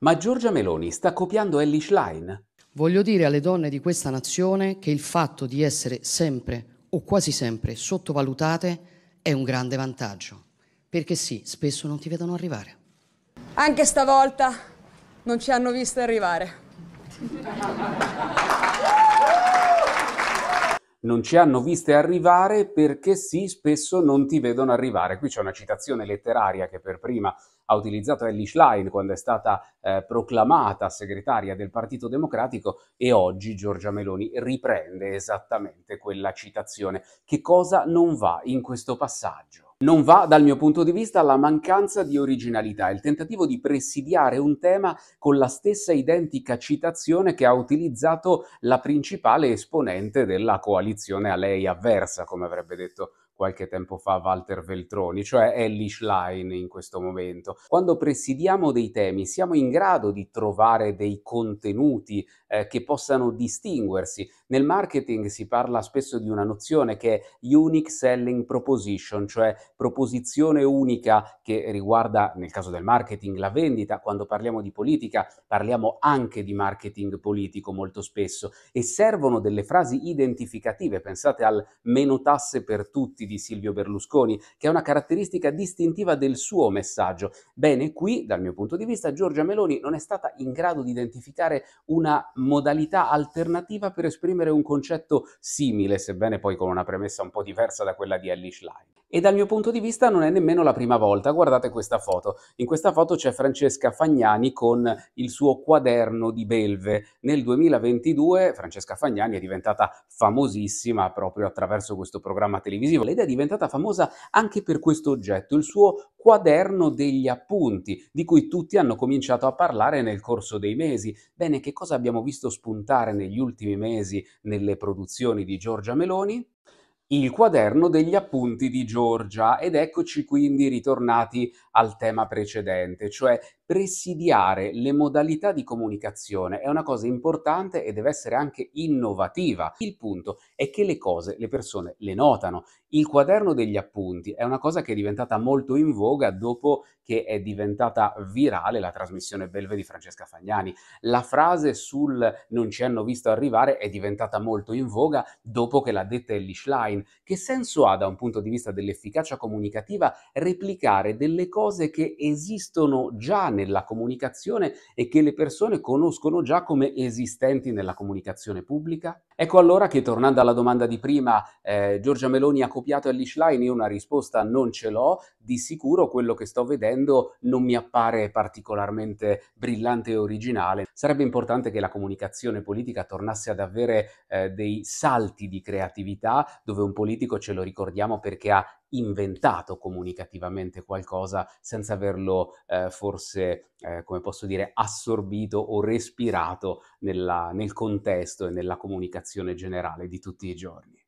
ma Giorgia Meloni sta copiando Ellie Schlein. Voglio dire alle donne di questa nazione che il fatto di essere sempre o quasi sempre sottovalutate è un grande vantaggio, perché sì, spesso non ti vedono arrivare. Anche stavolta non ci hanno viste arrivare non ci hanno viste arrivare perché sì, spesso non ti vedono arrivare. Qui c'è una citazione letteraria che per prima ha utilizzato Ellie Schlein quando è stata eh, proclamata segretaria del Partito Democratico e oggi Giorgia Meloni riprende esattamente quella citazione. Che cosa non va in questo passaggio? Non va, dal mio punto di vista, la mancanza di originalità, il tentativo di presidiare un tema con la stessa identica citazione che ha utilizzato la principale esponente della coalizione a lei avversa, come avrebbe detto qualche tempo fa Walter Veltroni, cioè è l'ishline in questo momento. Quando presidiamo dei temi siamo in grado di trovare dei contenuti eh, che possano distinguersi. Nel marketing si parla spesso di una nozione che è unique selling proposition, cioè proposizione unica che riguarda nel caso del marketing la vendita, quando parliamo di politica parliamo anche di marketing politico molto spesso e servono delle frasi identificative, pensate al meno tasse per tutti di Silvio Berlusconi, che è una caratteristica distintiva del suo messaggio. Bene, qui, dal mio punto di vista, Giorgia Meloni non è stata in grado di identificare una modalità alternativa per esprimere un concetto simile, sebbene poi con una premessa un po' diversa da quella di Ellie Schlein e dal mio punto di vista non è nemmeno la prima volta. Guardate questa foto. In questa foto c'è Francesca Fagnani con il suo quaderno di belve. Nel 2022 Francesca Fagnani è diventata famosissima proprio attraverso questo programma televisivo. L'idea è diventata famosa anche per questo oggetto, il suo quaderno degli appunti, di cui tutti hanno cominciato a parlare nel corso dei mesi. Bene, che cosa abbiamo visto spuntare negli ultimi mesi nelle produzioni di Giorgia Meloni? il quaderno degli appunti di Giorgia ed eccoci quindi ritornati al tema precedente, cioè presidiare le modalità di comunicazione è una cosa importante e deve essere anche innovativa. Il punto è che le cose le persone le notano. Il quaderno degli appunti è una cosa che è diventata molto in voga dopo che è diventata virale la trasmissione Belve di Francesca Fagnani. La frase sul non ci hanno visto arrivare è diventata molto in voga dopo che l'ha detta Ellie Schlein online, che senso ha da un punto di vista dell'efficacia comunicativa replicare delle cose che esistono già nella comunicazione e che le persone conoscono già come esistenti nella comunicazione pubblica? Ecco allora che tornando alla domanda di prima, eh, Giorgia Meloni ha copiato Elish Line, io una risposta non ce l'ho, di sicuro quello che sto vedendo non mi appare particolarmente brillante e originale. Sarebbe importante che la comunicazione politica tornasse ad avere eh, dei salti di creatività dove un politico ce lo ricordiamo perché ha inventato comunicativamente qualcosa senza averlo eh, forse, eh, come posso dire, assorbito o respirato nella, nel contesto e nella comunicazione generale di tutti i giorni.